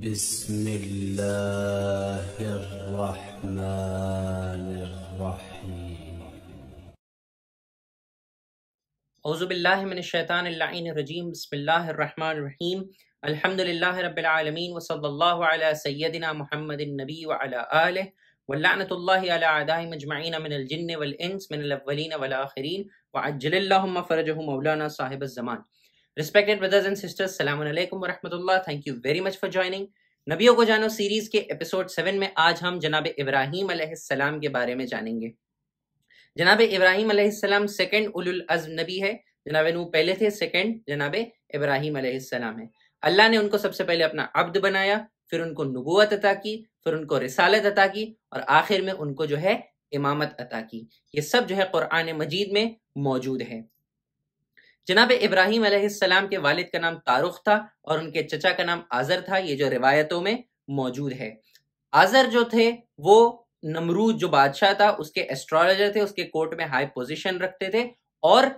بسم الله الرحمن الرحيم أعوذ بالله من الشيطان اللعين الرجيم بسم الله الرحمن الرحيم الحمد لله رب العالمين وصلى الله على سيدنا محمد النبي وعلى آله واللعنة الله على أعدائهم مجمعين من الجن والإنس من الأولين والآخرين وعجل اللهم فرجه مولانا صاحب الزمان respected brothers and sisters सलाम अलैकुम वरहमतुल्लाह thank you very much for joining नबियों को जानो सीरीज के एपिसोड सेवन में आज हम जनाब इब्राहिम अलैहिस्सलाम के बारे में जानेंगे जनाब इब्राहिम अलैहिस्सलाम सेकंड उलुल अज़ नबी है जनाब नू पहले थे सेकंड जनाब इब्राहिम अलैहिस्सलाम है अल्लाह ने उनको सबसे पहले अपना अब्द बनाया फिर उनको नबूत अता की फिर उनको रिसालत अता की और आखिर में उनको जो है इमामत अता की ये सब जो है कुरान मजीद में मौजूद है जनाब इब्राहिम सलाम के वालिद का नाम तारुख था और उनके चचा का नाम आज़र था ये जो रिवायतों में मौजूद है आज़र जो थे वो नमरूद जो बादशाह था उसके एस्ट्रोलॉजर थे उसके कोर्ट में हाई पोजीशन रखते थे और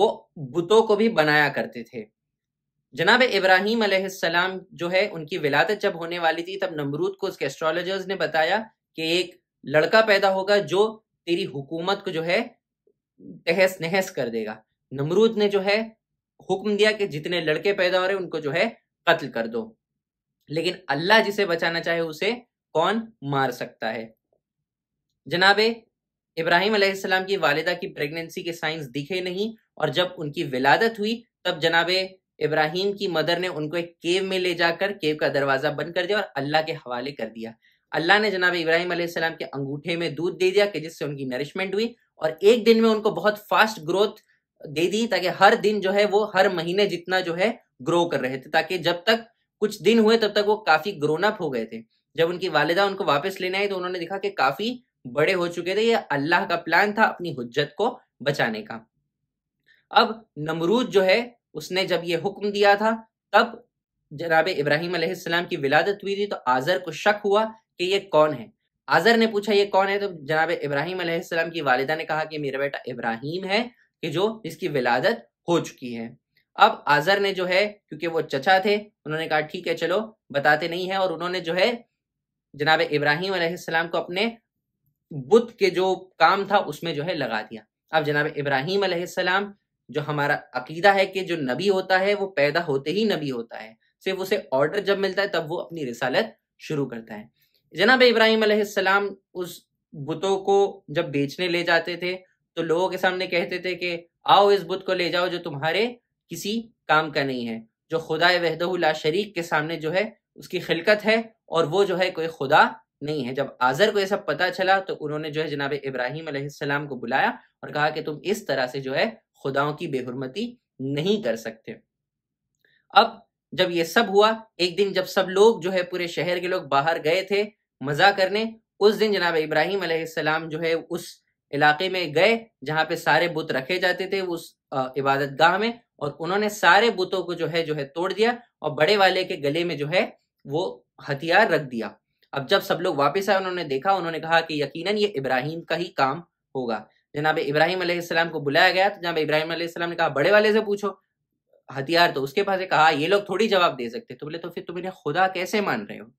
वो बुतों को भी बनाया करते थे जनाब इब्राहिम सलाम जो है उनकी विलादत जब होने वाली थी तब नमरूद को उसके एस्ट्रोलॉजर्स ने बताया कि एक लड़का पैदा होगा जो तेरी हुकूमत को जो है तहस नहस कर देगा नमरूद ने जो है हुक्म दिया कि जितने लड़के पैदा हो रहे उनको जो है कत्ल कर दो लेकिन अल्लाह जिसे बचाना चाहे उसे कौन मार सकता है जनाबे इब्राहिम अलैहिस्सलाम की वालिदा की प्रेगनेंसी के साइंस दिखे नहीं और जब उनकी विलादत हुई तब जनाबे इब्राहिम की मदर ने उनको एक केव में ले जाकर केव का दरवाजा बंद कर दिया और अल्लाह के हवाले कर दिया अल्लाह ने जनाब इब्राहिम अलैहिस्सलाम के अंगूठे में दूध दे दिया कि जिससे उनकी नरिशमेंट हुई और एक दिन में उनको बहुत फास्ट ग्रोथ दे दी ताकि हर दिन जो है वो हर महीने जितना जो है ग्रो कर रहे थे ताकि जब तक कुछ दिन हुए तब तक वो काफी ग्रोन अप हो गए थे जब उनकी वालिदा उनको वापस लेने आई तो उन्होंने देखा कि काफी बड़े हो चुके थे ये अल्लाह का प्लान था अपनी हुज्जत को बचाने का अब नमरूद जो है उसने जब ये हुक्म दिया था तब जनाब इब्राहिम अलैहिस्सलाम की विलादत हुई थी तो आजर को शक हुआ कि ये कौन है आजर ने पूछा ये कौन है तो जनाब इब्राहिम अलैहिस्सलाम की वालिदा ने कहा कि मेरा बेटा इब्राहिम है कि जो जिसकी विलादत हो चुकी है अब आजर ने जो है क्योंकि वो चचा थे उन्होंने कहा ठीक है चलो बताते नहीं है और उन्होंने जो है जनाब इब्राहिम अलैहिस्सलाम को अपने बुत के जो काम था उसमें जो है लगा दिया अब जनाब इब्राहिम अलैहिस्सलाम जो हमारा अकीदा है कि जो नबी होता है वो पैदा होते ही नबी होता है सिर्फ उसे ऑर्डर जब मिलता है तब वो अपनी रिसालत शुरू करता है जनाब इब्राहिम अलैहिस्सलाम उस बुतों को जब बेचने ले जाते थे तो लोगों के सामने कहते थे कि आओ इस बुत को ले जाओ जो तुम्हारे किसी काम का नहीं है जो खुदा वहदहुल्ला शरीक के सामने जो है उसकी खिलकत है और वो जो है कोई खुदा नहीं है जब आजर को यह सब पता चला तो उन्होंने जो है जनाब इब्राहिम अलैहिस्सलाम को बुलाया और कहा कि तुम इस तरह से जो है खुदाओं की बेहरमती नहीं कर सकते अब जब ये सब हुआ एक दिन जब सब लोग जो है पूरे शहर के लोग बाहर गए थे मजा करने उस दिन जनाब इब्राहिम अलैहिस्सलाम जो है उस इलाके में गए जहाँ पे सारे बुत रखे जाते थे उस इबादत गाह में और उन्होंने सारे बुतों को जो है जो है तोड़ दिया और बड़े वाले के गले में जो है वो हथियार रख दिया अब जब सब लोग वापस आए उन्होंने देखा उन्होंने कहा कि यकीनन ये इब्राहिम का ही काम होगा जनाब इब्राहिम अलैहिस्सलाम को बुलाया गया तो जनाब इब्राहिम अलैहिस्सलाम ने कहा बड़े वाले से पूछो हथियार तो उसके पास कहा हाँ, ये लोग थोड़ी जवाब दे सकते तो बोले तो फिर तुम इन्हें खुदा कैसे मान रहे हो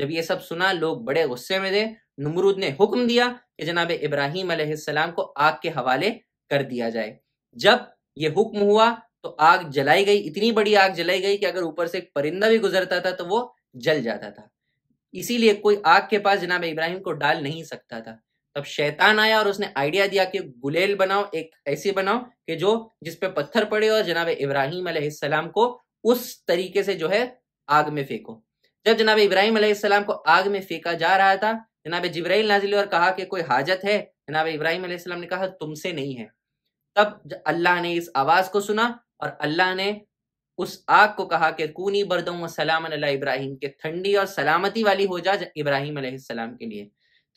जब ये सब सुना लोग बड़े गुस्से में थे नमरूद ने हुक्म दिया कि जनाब इब्राहिम अलैहिस्सलाम को आग के हवाले कर दिया जाए जब ये हुक्म हुआ तो आग जलाई गई इतनी बड़ी आग जलाई गई कि अगर ऊपर से एक परिंदा भी गुजरता था तो वो जल जाता था इसीलिए कोई आग के पास जनाब इब्राहिम को डाल नहीं सकता था तब शैतान आया और उसने आइडिया दिया कि गुलेल बनाओ एक ऐसी बनाओ कि जो जिस पे पत्थर पड़े और जनाब इब्राहिम को उस तरीके से जो है आग में फेंको जब जनाब इब्राहिम अलैहिस्सलाम को आग में फेंका जा रहा था जनाब जिब्राइल नाजिल और कहा कि कोई हाजत है जनाब इब्राहिम अलैहिस्सलाम ने कहा तुमसे नहीं है तब अल्लाह ने इस आवाज़ को सुना और अल्लाह ने उस आग को कहा कि कूनी बरदम सलाम इब्राहिम के ठंडी और सलामती वाली हो जा इब्राहिम अलैहिस्सलाम के लिए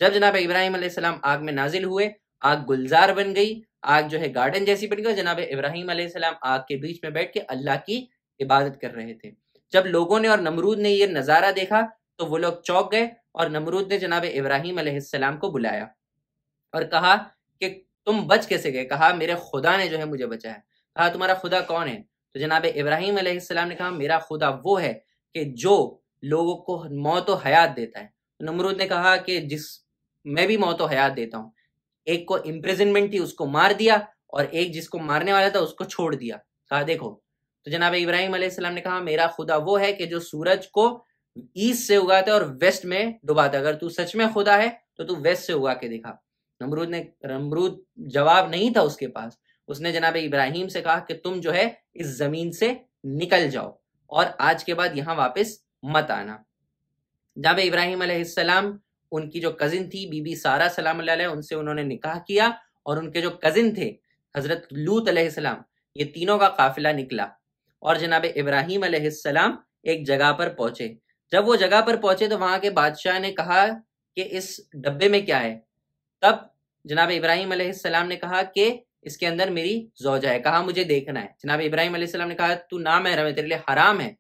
जब जनाब इब्राहिम अलैहिस्सलाम आग में नाजिल हुए आग गुलजार बन गई आग जो है गार्डन जैसी बन गई जनाब इब्राहिम अलैहिस्सलाम आग के बीच में बैठ के अल्लाह की इबादत कर रहे थे जब लोगों ने और नमरूद ने ये नज़ारा देखा तो वो लोग चौंक गए और नमरूद ने जनाब इब्राहिम अलैहिस्सलाम को बुलाया और कहा कि तुम बच कैसे गए कहा मेरे खुदा ने जो है मुझे बचा है कहा तुम्हारा खुदा कौन है तो जनाब इब्राहिम अलैहिस्सलाम ने कहा मेरा खुदा वो है कि जो लोगों को मौत और हयात देता है तो नमरूद ने कहा कि जिस मैं भी मौत और हयात देता हूँ एक को इम्प्रेजनमेंट थी उसको मार दिया और एक जिसको मारने वाला था उसको छोड़ दिया कहा देखो तो जनाब इब्राहिम अलैहिस्सलाम ने कहा मेरा खुदा वो है कि जो सूरज को ईस्ट से उगाता है और वेस्ट में डुबाता है अगर तू सच में खुदा है तो तू वेस्ट से उगा के दिखा नमरूद ने नमरूद जवाब नहीं था उसके पास उसने जनाब इब्राहिम से कहा कि तुम जो है इस जमीन से निकल जाओ और आज के बाद यहाँ वापस मत आना जनाब इब्राहिम अलैहिस्सलाम उनकी जो कजिन थी बीबी सारा सलाम उनसे उन्होंने निकाह किया और उनके जो कजिन थे हजरत लूत अलैहिस्सलाम ये तीनों का काफिला निकला और जनाब इब्राहिम अलैहिस्सलाम एक जगह पर पहुंचे जब वो जगह पर पहुंचे तो वहां के बादशाह ने कहा कि इस डब्बे में क्या है तब जनाब इब्राहिम अलैहिस्सलाम ने कहा कि इसके अंदर मेरी जोजा है कहा मुझे देखना है जनाब इब्राहिम अलैहिस्सलाम ने कहा तू ना महरम है तेरे लिए हराम है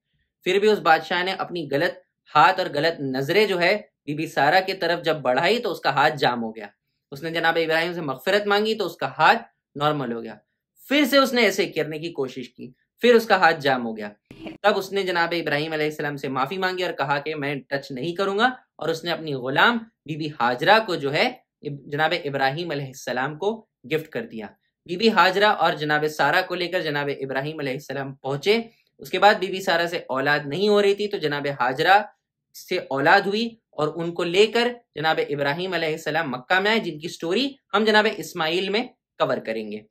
फिर भी उस बादशाह ने अपनी गलत हाथ और गलत नजरे जो है बीबी सारा की तरफ जब बढ़ाई तो उसका हाथ जाम हो गया उसने जनाब इब्राहिम से मगफरत मांगी तो उसका हाथ नॉर्मल हो गया फिर से उसने ऐसे करने की कोशिश की फिर उसका हाथ जाम हो गया तब उसने जनाब इब्राहिम अलैहिस्सलाम से माफ़ी मांगी और कहा कि मैं टच नहीं करूंगा और उसने अपनी गुलाम बीबी हाजरा को जो है जनाब इब्राहिम अलैहिस्सलाम को गिफ्ट कर दिया बीबी हाजरा और जनाब सारा को लेकर जनाब इब्राहिम अलैहिस्सलाम पहुंचे उसके बाद बीबी सारा से औलाद नहीं हो रही थी तो जनाब हाजरा से औलाद हुई और उनको लेकर जनाब इब्राहिम अलैहिस्सलाम मक्का में आए जिनकी स्टोरी हम जनाब इस्माइल में कवर करेंगे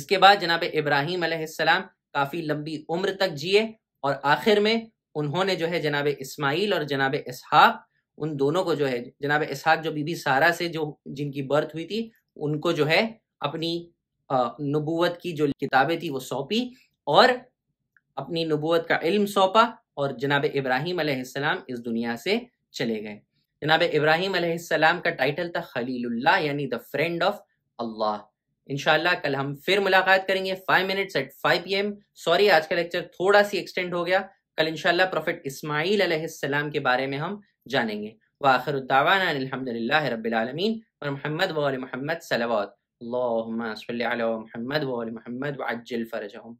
इसके बाद जनाब इब्राहिम अलैहिस्सलाम काफी लंबी उम्र तक जिए और आखिर में उन्होंने जो है जनाब इस्माइल और जनाब इसहाक उन दोनों को जो है जनाब इसहाक जो बीबी सारा से जो जिनकी बर्थ हुई थी उनको जो है अपनी नबूवत की जो किताबें थी वो सौंपी और अपनी नबूवत का इल्म सौंपा और जनाब इब्राहिम अलैहिस्सलाम इस दुनिया से चले गए जनाब इब्राहिम अलैहिस्सलाम का टाइटल था खलीलुल्लाह यानी द फ्रेंड ऑफ अल्लाह इनशाला कल हम फिर मुलाकात करेंगे five minutes at five P M sorry आज का लेक्चर थोड़ा सी एक्सटेंड हो गया कल इनशाला प्रोफेट इस्माईल के बारे में हम जानेंगे वाखर अलहमदिल्ला रबालमीन और महमद वाल महमद सलावत महमद वाल महमद वाजल फ़रजहम